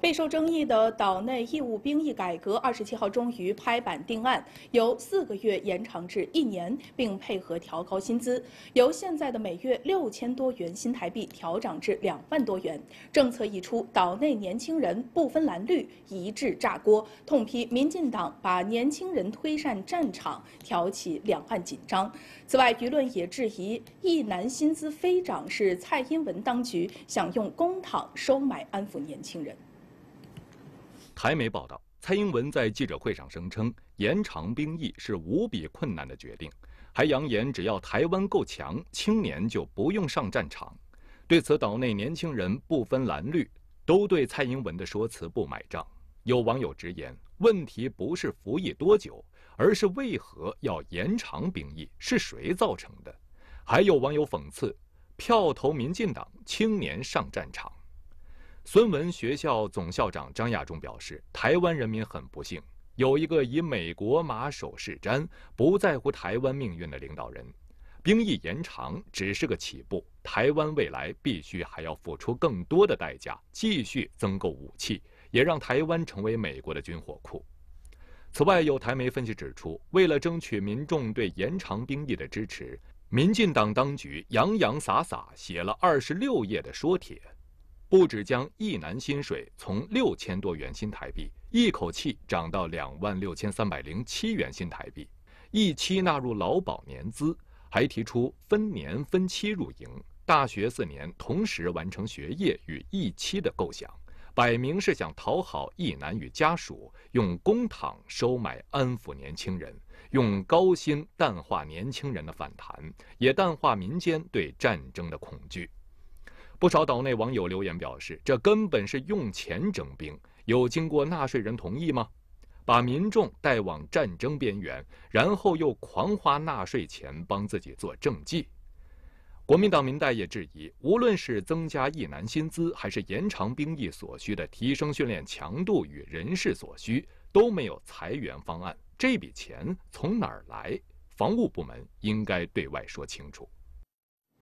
备受争议的岛内义务兵役改革，二十七号终于拍板定案，由四个月延长至一年，并配合调高薪资，由现在的每月六千多元新台币，调涨至两万多元。政策一出，岛内年轻人不分蓝绿一致炸锅，痛批民进党把年轻人推上战场，挑起两岸紧张。此外，舆论也质疑，一男薪资飞涨是蔡英文当局想用公帑收买安抚年轻人。台媒报道，蔡英文在记者会上声称延长兵役是无比困难的决定，还扬言只要台湾够强，青年就不用上战场。对此，岛内年轻人不分蓝绿，都对蔡英文的说辞不买账。有网友直言，问题不是服役多久，而是为何要延长兵役，是谁造成的？还有网友讽刺，票投民进党，青年上战场。孙文学校总校长张亚中表示：“台湾人民很不幸，有一个以美国马首是瞻、不在乎台湾命运的领导人。兵役延长只是个起步，台湾未来必须还要付出更多的代价，继续增购武器，也让台湾成为美国的军火库。”此外，有台媒分析指出，为了争取民众对延长兵役的支持，民进党当局洋洋洒洒写了二十六页的说帖。不止将一男薪水从六千多元新台币，一口气涨到两万六千三百零七元新台币，一期纳入劳保年资，还提出分年分期入营，大学四年同时完成学业与一期的构想，摆明是想讨好一男与家属，用公帑收买安抚年轻人，用高薪淡化年轻人的反弹，也淡化民间对战争的恐惧。不少岛内网友留言表示，这根本是用钱征兵，有经过纳税人同意吗？把民众带往战争边缘，然后又狂花纳税钱帮自己做政绩。国民党民代也质疑，无论是增加一男薪资，还是延长兵役所需的提升训练强度与人事所需，都没有裁员方案。这笔钱从哪儿来？防务部门应该对外说清楚。